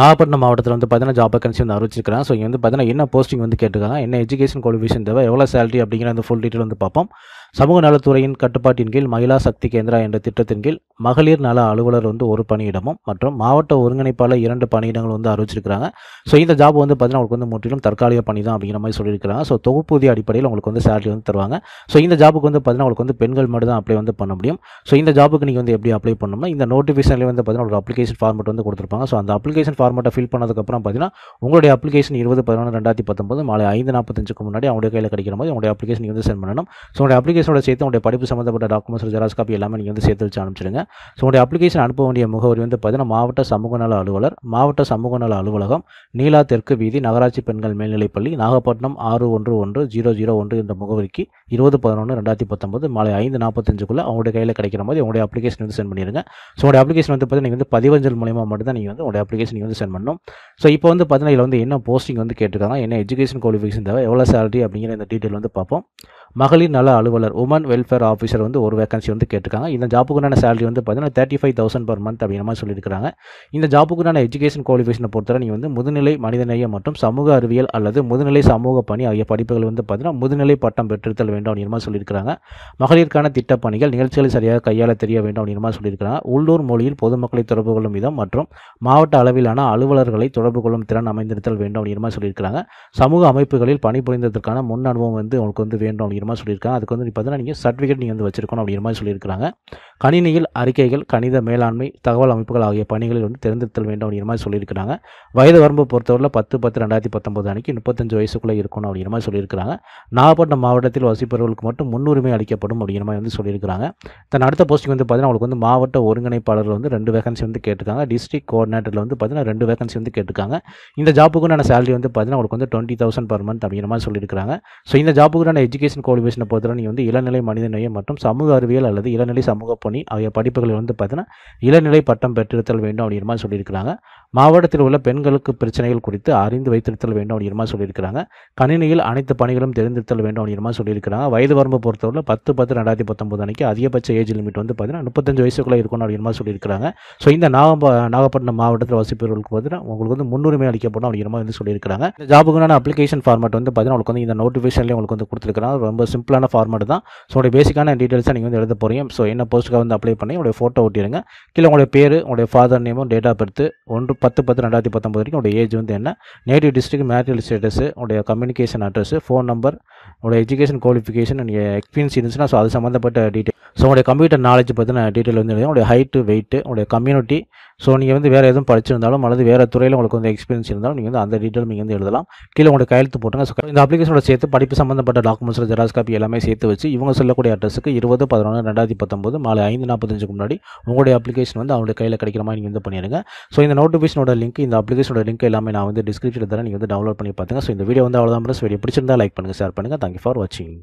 நாகப்பட்டினம் மாவட்டத்தில் வந்து பார்த்தீங்கன்னா ஜாப் வேக்கன்சி வந்து அறிவிச்சிருக்கிறேன் ஸோ இங்கே வந்து பார்த்தீங்கன்னா என்ன போஸ்டிங் வந்து கேட்டுக்கலாம் என்ன எஜுகேஷன் குவாலிஃபிகேஷன் தேவை எவ்வளோ சேலரி அப்படிங்கிற அந்த ஃபுல் டீட்டெயில் வந்து பார்ப்போம் சமூக நலத்துறையின் கட்டுப்பாட்டின் கீழ் மகிழா சக்தி கேந்திரா என்ற திட்டத்தின் கீழ் மகளிர் நல அலுவலர் வந்து ஒரு பணியிடமும் மற்றும் மாவட்ட ஒருங்கிணைப்பாளர் இரண்டு பணியிடங்கள் வந்து அறிவிச்சிருக்கிறாங்க ஸோ இந்த ஜாப் வந்து பார்த்தீங்கன்னா உங்களுக்கு வந்து முற்றிலும் தற்காலிக பணி தான் அப்படிங்கிற மாதிரி சொல்லியிருக்கிறாங்க ஸோ தொகுப்பூதிய அடிப்படையில் உங்களுக்கு வந்து சேலரி வந்து தருவாங்க ஸோ இந்த ஜாபுக்கு வந்து பார்த்தீங்கன்னா உங்களுக்கு வந்து பெண்கள் மட்டும் தான் அப்ளை வந்து பண்ண முடியும் ஸோ இந்த ஜாபுக்கு நீங்கள் வந்து எப்படி அப்ளை பண்ணணும்னா இந்த நோட்டிஃபிகேஷன்லேயே வந்து பார்த்தீங்கன்னா ஒரு அப்ளிகேஷன் ஃபார்மெட் வந்து கொடுத்துருப்பாங்க ஸோ அந்த அப்ளிகேஷன் ஃபார்மெட்டை ஃபில் பண்ணதுக்கப்புறம் பார்த்தீங்கன்னா உங்களுடைய அப்ளிகேஷன் இருபது பதினொன்று ரெண்டாயிரத்தி பத்தொம்பது மாலை ஐந்து நாற்பத்தஞ்சுக்கு முன்னாடி அவங்களுடைய கையில் கிடைக்கிற மாதிரி உங்களுடைய அப்ளிகேஷன் வந்து சென்ட் பண்ணணும் ஸோ உங்களுடைய அப்ளிகேஷன் அப்ளிகேஷனோட சேர்த்து உங்களுடைய படிப்பு சம்மந்தப்பட்ட டாக்குமெண்ட்ஸ் ஜெராஸ் காப்பி எல்லாமே நீங்கள் வந்து சேர்த்து வச்சு அனுப்பிச்சிடுங்க ஸோ உங்களுடைய அப்ளிகேஷன் அனுப்ப வேண்டிய முகவரி வந்து பார்த்தீங்கன்னா மாவட்ட சமூக நல அலுவலர் மாவட்ட சமூக நல அலுவலகம் நீலா தெற்கு வீதி நகராட்சி பெண்கள் மேல்நிலைப்பள்ளி நாகப்பட்டினம் ஆறு ஒன்று ஒன்று ஜீரோ ஜீரோ ஒன்று என்ற முகவரிக்கு இருபது பதினொன்று ரெண்டாயிரத்தி பத்தொம்பது மாலை ஐந்து நாற்பத்தஞ்சுக்குள்ளே அவங்களுடைய கையில் கிடைக்கிற மாதிரி உங்களுடைய அப்ளிகேஷன் வந்து சென்ட் பண்ணிடுங்க ஸோ உங்களுடைய அப்ளிகேஷன் வந்து பார்த்தீங்கன்னா நீங்கள் வந்து பதிவஞ்சல் மூலமாக மட்டும் தான் நீங்கள் வந்து உங்களுடைய அப்ளிகேஷன் வந்து சென்ட் பண்ணணும் ஸோ இப்போ வந்து பார்த்தீங்கன்னா இதில் வந்து என்ன போஸ்டிங் வந்து கேட்டிருக்காங்க என்ன எஜுகேஷன் குவாலிஃபிகேஷன் தேவை எவ்வளோ சேலரி அப்படிங்கிற இந்த டீட்டெயில் வந்து பார்ப்போம் மகளிர் நல அலுவலர் ஆஃபீஸர் உமன் வெல்ஃபேர் ஆஃபீஸர் வந்து ஒரு வேகன்சி வந்து கேட்டிருக்காங்க இந்த ஜாப்புக்குண்டான சேலரி வந்து பார்த்தீங்கன்னா thirty five thousand per month அப்படிங்கிற மாதிரி சொல்லியிருக்காங்க இந்த ஜாப்புக்குண்டான எஜுகேஷன் குவாலிஃபிகேஷனை பொறுத்தவரை நீங்கள் வந்து முதுநிலை நேயம் மற்றும் சமூக அறிவியல் அல்லது முதுநிலை சமூக பணி ஆகிய படிப்புகள் வந்து பார்த்தீங்கன்னா முதுநிலை பட்டம் பெற்றுத்தல் வேண்டும் அப்படிங்கிற மாதிரி சொல்லியிருக்காங்க மகளிருக்கான திட்டப்பணிகள் நிகழ்ச்சிகளை சரியாக கையாள தெரிய வேண்டும் அப்படிங்கிற மாதிரி சொல்லியிருக்காங்க உள்ளூர் மொழியில் பொதுமக்களை தொடர்பு கொள்ளும் விதம் மற்றும் மாவட்ட அளவிலான அலுவலர்களை தொடர்பு கொள்ளும் திறன் அமைந்திருத்தல் வேண்டும் அப்படிங்கிற மாதிரி சொல்லியிருக்காங்க சமூக அமைப்புகளில் பணிபுரிந்ததற்கான முன் அனுபவம் வந்து உங்களுக்கு வந்து வேண்டும் அப்படிங்கிற மாதிரி சொல்லியிருக்காங்க அதுக்கு வந்து இப்போ பார்த்தீங்கன்னா நீங்கள் சர்டிஃபிகேட் நீங்கள் வந்து வச்சிருக்கணும் அப்படிங்கிற மாதிரி சொல்லியிருக்கிறாங்க கணினியில் அறிக்கைகள் கணித மேலாண்மை தகவல் அமைப்புகள் ஆகிய பணிகளில் வந்து தேர்ந்தெடுத்தல் வேண்டும் அப்படிங்கிற மாதிரி சொல்லியிருக்கிறாங்க வயது வரம்பு பொறுத்தவரையில் பத்து பத்து ரெண்டாயிரத்தி பத்தொம்பது அன்றைக்கி முப்பத்தஞ்சு வயசுக்குள்ளே இருக்கணும் அப்படிங்கிற மாதிரி சொல்லியிருக்கிறாங்க நாகப்பட்டினம் மாவட்டத்தில் வசிப்பவர்களுக்கு மட்டும் முன்னுரிமை அளிக்கப்படும் அப்படிங்கிற மாதிரி வந்து சொல்லியிருக்கிறாங்க தன் அடுத்த போஸ்டிங் வந்து பார்த்தீங்கன்னா அவங்களுக்கு வந்து மாவட்ட ஒருங்கிணைப்பாளர் வந்து ரெண்டு வேகன்சி வந்து கேட்டிருக்காங்க டிஸ்ட்ரிக்ட் கோஆர்டினேட்டரில் வந்து பார்த்தீங்கன்னா ரெண்டு வேகன்சி வந்து கேட்டிருக்காங்க இந்த ஜாப்புக்குன்னு சேலரி வந்து பார்த்தீங்கன்னா அவங்களுக்கு வந்து டுவெண்ட்டி தௌசண்ட் பர் மந்த் அப்படிங்கிற மாதிரி சொல்லியிருக்காங்க ஸோ இந்த ஜாப்புக்குன்னு எஜுகேஷன் குவாலிஃபிகேஷனை பொறுத்தவரை நீங்கள் வந்து இளநிலை நேயம் மற்றும் சமூக அறிவியல் அல்லது இளநிலை சமூக பணி ஆகிய படிப்புகளில் வந்து பார்த்தீங்கன்னா இளநிலை பட்டம் பெற்றிருத்தல் வேண்டும் அப்படிங்கிற மாதிரி சொல்லியிருக்கிறாங்க மாவட்டத்தில் உள்ள பெண்களுக்கு பிரச்சனைகள் குறித்து அறிந்து வைத்திருத்தல் வேண்டும் அப்படிங்கிற மாதிரி சொல்லியிருக்கிறாங்க கணினியில் அனைத்து பணிகளும் தெரிந்திருத்தல் வேண்டும் அப்படிங்கிற மாதிரி சொல்லியிருக்கிறாங்க வயது வரம்பு பொறுத்தவரை பத்து பத்து ரெண்டாயிரத்தி பத்தொம்பது அன்னைக்கு அதிகபட்ச ஏஜ் லிமிட் வந்து பார்த்தீங்கன்னா முப்பத்தஞ்சு வயசுக்குள்ளே இருக்கணும் அப்படிங்கிற மாதிரி சொல்லியிருக்கிறாங்க ஸோ இந்த நாகம்ப நாகப்பட்டினம் மாவட்டத்தில் வசிப்பவர்களுக்கு பார்த்தீங்கன்னா உங்களுக்கு வந்து முன்னுரிமை அளிக்கப்படும் அப்படிங்கிற மாதிரி வந்து சொல்லியிருக்காங்க இந்த ஜாபுக்கான அப்ளிகேஷன் ஃபார்மேட் வந்து பார்த்தீங்கன்னா உங்களுக்கு வந்து இந்த நோட்டிஃபிகேஷன்லேயே உங்களுக்கு வந்து கொடுத்துருக்காங்க ரொம்ப சிம்பிளான ஃபார்மேட் தான் தான் ஸோ உடைய பேசிக்கான டீட்டெயில்ஸை நீங்கள் வந்து எழுத போகிறீங்க ஸோ என்ன போஸ்ட்டுக்காக வந்து அப்ளை பண்ணி உடைய ஃபோட்டோ ஓட்டிடுங்க கீழே உங்களுடைய பேர் உங்களுடைய ஃபாதர் நேமும் டேட் ஆஃப் பர்த் ஒன்று பத்து பத்து ரெண்டாயிரத்தி பத்தொம்பது வரைக்கும் உடைய ஏஜ் வந்து என்ன நேட்டிவ் டிஸ்ட்ரிக்ட் மேரிட்டல் ஸ்டேட்டஸு உடைய கம்யூனிகேஷன் அட்ரஸ் ஃபோன் நம்பர் உடைய எஜுகேஷன் குவாலிஃபிகேஷன் நீங்கள் எக்ஸ்பீரியன்ஸ் இருந்துச்சுன்னா ஸோ அது சம்மந்தப்பட்ட டீட்டெயில் ஸோ உங்களுடைய கம்ப்யூட்டர் நாலேஜ் பற்றின டீட்டெயில் வந்து உடைய ஹைட்டு வெயிட்டு உடைய கம்யூனிட்டி ஸோ நீங்கள் வந்து வேறு எதுவும் படிச்சிருந்தாலும் அல்லது வேறு துறையில் உங்களுக்கு வந்து எக்ஸ்பீரியன்ஸ் இருந்தாலும் நீங்கள் வந்து அந்த டீட்டெயில் நீங்கள் வந்து எழுதலாம் கீழே உங்களுக்கு கையெழுத்து போட்டுங்க ஸோ இந்த அப்ளிகேஷனோட சேர்த்து படிப்பு சம்மந்தப்பட்ட டாக்குமெண்ட்ஸில் ஜெராஸ் காப்பி எல்லாமே சேர்த்து வச்சு இவங்க சொல்லக்கூடிய அட்ரஸுக்கு இருபது பதினொன்று ரெண்டாயிரத்தி பத்தொம்போது மாலை ஐந்து நாற்பத்தஞ்சுக்கு முன்னாடி உங்களுடைய அப்ளிகேஷன் வந்து அவங்களுடைய கையில் கிடைக்கிற மாதிரி நீங்கள் வந்து பண்ணிடுங்க ஸோ இந்த நோட்டிஃபிகேஷனோட லிங்க் இந்த அப்ளிகேஷனோட லிங்க் எல்லாமே நான் வந்து டிஸ்கிரிப்ஷன் தரேன் நீங்கள் வந்து டவுன்லோட் பண்ணி பார்த்துங்க ஸோ இந்த வீடியோ வந்து அவ்வளோதான் ப்ளஸ் வீடியோ பிடிச்சிருந்தா லைக் பண்ணுங்கள் ஷேர் பண்ணுங்கள் தேங்க்யூ ஃபார் வாட்சிங்